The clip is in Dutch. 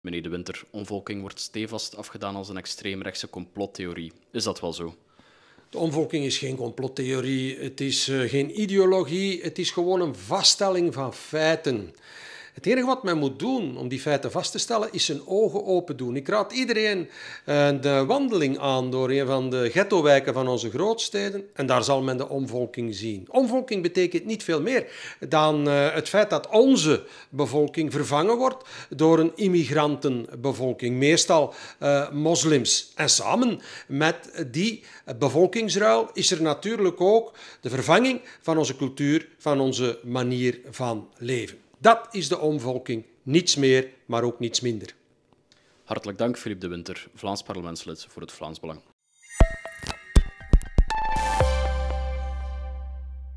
Meneer De Winter, omvolking wordt stevast afgedaan als een extreemrechtse complottheorie. Is dat wel zo? De omvolking is geen complottheorie, het is eh, geen ideologie, het is gewoon een vaststelling van feiten. Het enige wat men moet doen om die feiten vast te stellen, is zijn ogen open doen. Ik raad iedereen eh, de wandeling aan door een van de ghettowijken van onze grootsteden. En daar zal men de omvolking zien. Omvolking betekent niet veel meer dan eh, het feit dat onze bevolking vervangen wordt door een immigrantenbevolking, meestal eh, moslims. En samen met die bevolkingsruil is er natuurlijk ook de vervanging van onze cultuur, van onze manier van leven. Dat is de omvolking. Niets meer, maar ook niets minder. Hartelijk dank, Filip de Winter, Vlaams parlementslid voor het Vlaams Belang.